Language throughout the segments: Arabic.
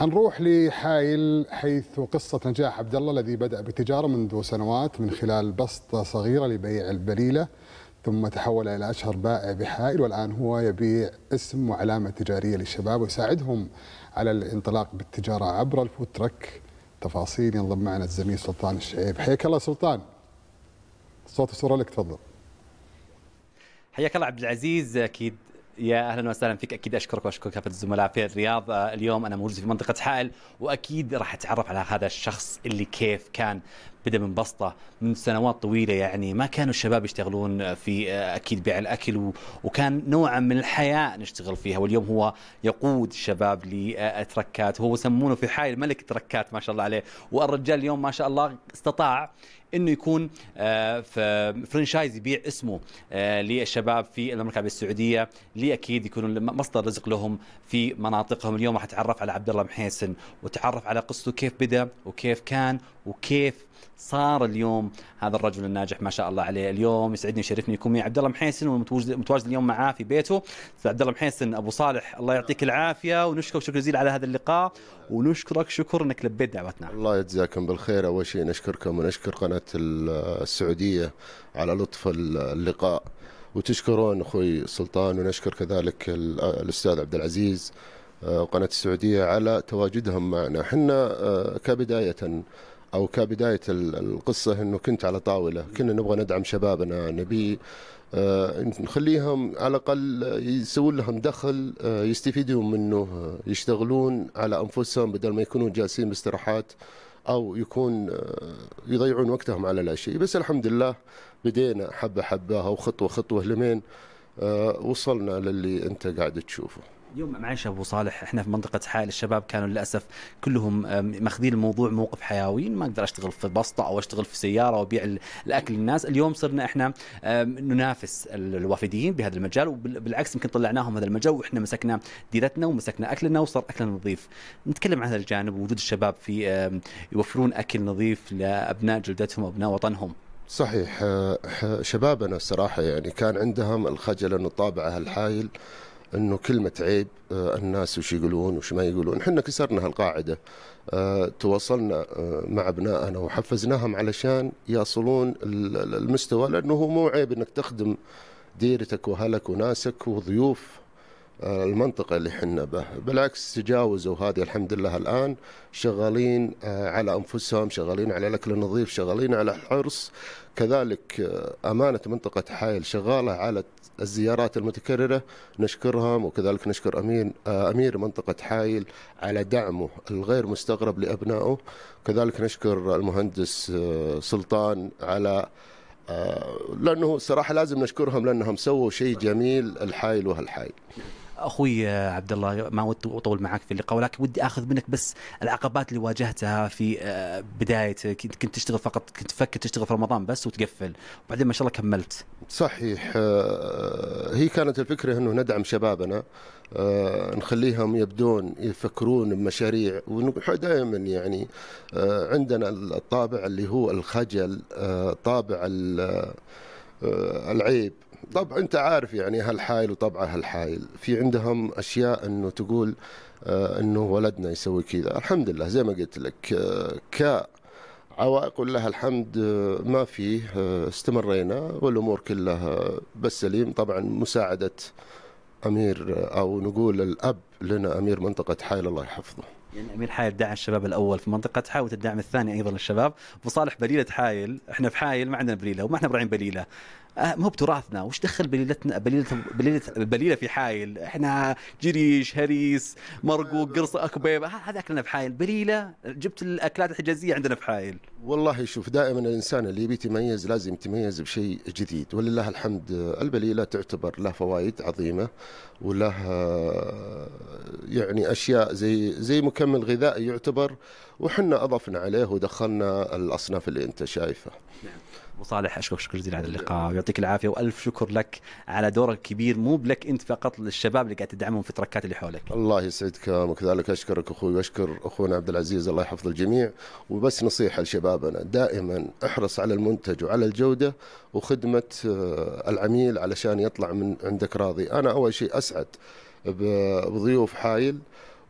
حنروح لحايل حيث قصة نجاح عبد الله الذي بدأ بالتجارة منذ سنوات من خلال بسطة صغيرة لبيع البليلة ثم تحول إلى أشهر بائع بحائل والآن هو يبيع اسم وعلامة تجارية للشباب ويساعدهم على الانطلاق بالتجارة عبر الفوترك تفاصيل ينضم معنا الزميل سلطان الشعيب حياك الله سلطان صوت الصورة لك تفضل حياك الله عبد العزيز اكيد يا اهلا وسهلا فيك اكيد اشكرك واشكر كافه الزملاء في الرياض آه، اليوم انا موجود في منطقه حائل واكيد راح اتعرف على هذا الشخص اللي كيف كان بدا من بسطه من سنوات طويله يعني ما كانوا الشباب يشتغلون آه، في آه، اكيد بيع الاكل وكان نوعا من الحياه نشتغل فيها واليوم هو يقود الشباب لتركات هو يسمونه في حائل ملك تركات ما شاء الله عليه والرجال اليوم ما شاء الله استطاع انه يكون آه، فرنشايز يبيع اسمه آه، للشباب في المملكه العربيه السعوديه لاكيد اكيد يكونوا مصدر رزق لهم في مناطقهم اليوم راح اتعرف على عبد الله محيسن وتعرف على قصته كيف بدا وكيف كان وكيف صار اليوم هذا الرجل الناجح ما شاء الله عليه اليوم يسعدني ويشرفني يكون معي عبد الله محيسن ومتواجد اليوم معاه في بيته عبد الله محيسن ابو صالح الله يعطيك العافيه ونشكرك شكر جزيل على هذا اللقاء ونشكرك شكر انك لبيت دعوتنا الله يجزاكم بالخير اول شيء نشكركم ونشكر قناه السعودية على لطف اللقاء وتشكرون أخوي سلطان ونشكر كذلك الأستاذ عبد العزيز آه، وقناة السعودية على تواجدهم معنا حنا آه، كبداية أو كبداية القصة أنه كنت على طاولة كنا نبغى ندعم شبابنا نبي آه، نخليهم على الأقل يسوون لهم دخل يستفيدون منه يشتغلون على أنفسهم بدل ما يكونون جالسين باستراحات او يكون آه، يضيعون وقتهم على لا شيء بس الحمد لله بدينا حبه حبه او خطوه خطوه لمين آه، وصلنا للي انت قاعد تشوفه اليوم معلش ابو صالح احنا في منطقه حائل الشباب كانوا للاسف كلهم ماخذين الموضوع موقف حيوي ما اقدر اشتغل في بسطه او اشتغل في سياره وابيع الاكل للناس اليوم صرنا احنا ننافس الوافدين بهذا المجال وبالعكس يمكن طلعناهم هذا المجال واحنا مسكنا ديرتنا ومسكنا اكلنا وصار اكلنا نظيف نتكلم عن هذا الجانب وجود الشباب في يوفرون اكل نظيف لابناء جلدتهم وابناء وطنهم صحيح آه، شبابنا الصراحه يعني كان عندهم الخجل انه طابعه الحايل انه كلمه عيب آه، الناس وش يقولون وش ما يقولون احنا كسرنا هالقاعده آه، تواصلنا آه، مع ابنائنا وحفزناهم علشان يصلون المستوى لانه هو مو عيب انك تخدم ديرتك واهلك وناسك وضيوف المنطقه اللي حنا به بالعكس تجاوزوا هذه الحمد لله الان شغالين آه، على انفسهم شغالين على الاكل النظيف شغالين على الحرص كذلك آه، امانه منطقه حائل شغاله على الزيارات المتكرره نشكرهم وكذلك نشكر امين آه، امير منطقه حائل على دعمه الغير مستغرب لابنائه كذلك نشكر المهندس سلطان على لانه صراحه لازم نشكرهم لانهم سووا شيء جميل الحائل وهالحائل اخوي عبد الله ما ودي اطول معك في اللقاء ولكن ودي اخذ منك بس العقبات اللي واجهتها في آه، بدايتك كنت تشتغل فقط كنت تفكر تشتغل في رمضان بس وتقفل وبعدين ما شاء الله كملت صحيح آه، هي كانت الفكره انه ندعم شبابنا آه، نخليهم يبدون يفكرون بمشاريع ودائما يعني عندنا الطابع اللي هو الخجل طابع العيب طبعا انت عارف يعني هالحايل وطبعه هالحايل في عندهم اشياء انه تقول آه، انه ولدنا يسوي كذا الحمد لله زي ما قلت لك آه، ك عوائق ولله الحمد آه، ما فيه استمرينا والامور كلها بالسليم طبعا مساعده امير او نقول الاب لنا امير منطقه حائل الله يحفظه يعني امير حايل دعم الشباب الاول في منطقه حاول الدعم الثاني ايضا للشباب وصالح بليله حايل احنا في حايل ما عندنا بليله وما احنا براعين بليله آه، مو بتراثنا وش دخل بليلتنا بليله بليله بليله في حايل احنا جريش هريس مرقوق قرصه اكبيب هذا اكلنا في حايل بليله جبت الاكلات الحجازيه عندنا في حايل والله شوف دائما الانسان اللي يبي يتميز لازم يتميز بشيء جديد ولله الحمد آه، البليله تعتبر لها فوائد عظيمه ولها آه، يعني اشياء زي زي مكمل غذائي يعتبر وحنا اضفنا عليه ودخلنا الاصناف اللي انت شايفها. نعم. ابو صالح اشكرك شكرا جزيلا على اللقاء ويعطيك العافيه والف شكر لك على دورك الكبير مو بلك انت فقط للشباب اللي قاعد تدعمهم في التركات اللي حولك. الله يسعدك وكذلك اشكرك اخوي واشكر اخونا عبد العزيز الله يحفظ الجميع وبس نصيحه لشبابنا دائما احرص على المنتج وعلى الجوده وخدمه آه، العميل علشان يطلع من عندك راضي، انا اول شيء اسعد بضيوف حايل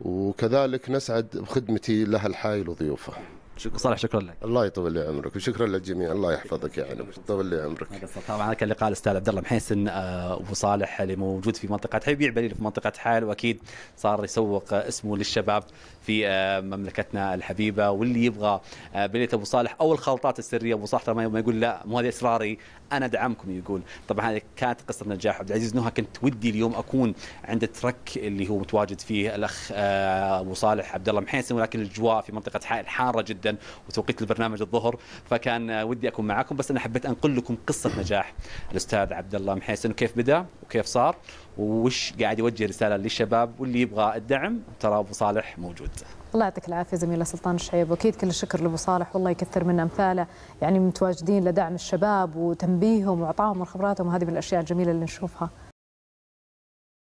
وكذلك نسعد بخدمتي لها الحايل وضيوفه شكرا صالح شكرا لك الله يطول لي عمرك وشكرا للجميع الله يحفظك يا علي يطول لي عمرك طبعا كان لقاء الاستاذ عبد الله محيسن آه، ابو صالح اللي موجود في منطقه حي يبيع بليل في منطقه حال واكيد صار يسوق اسمه للشباب في آه، مملكتنا الحبيبه واللي يبغى آه، بليله ابو صالح او الخلطات السريه ابو صالح ما يقول لا مو هذه اسراري انا ادعمكم يقول طبعا هذه كانت قصه نجاح عبد العزيز نوها كنت ودي اليوم اكون عند الترك اللي هو متواجد فيه الاخ آه، ابو صالح عبد الله محيسن ولكن الجواء في منطقه حائل حاره جدا وتوقيت البرنامج الظهر فكان ودي اكون معكم بس انا حبيت انقل لكم قصه نجاح الاستاذ عبد الله محيسن وكيف بدا وكيف صار وش قاعد يوجه رساله للشباب واللي يبغى الدعم ترى ابو صالح موجود الله يعطيك العافيه زميله سلطان الشعيب واكيد كل الشكر لابو صالح والله يكثر من امثاله يعني متواجدين لدعم الشباب وتنبيههم واعطائهم من خبراتهم هذه من الاشياء الجميله اللي نشوفها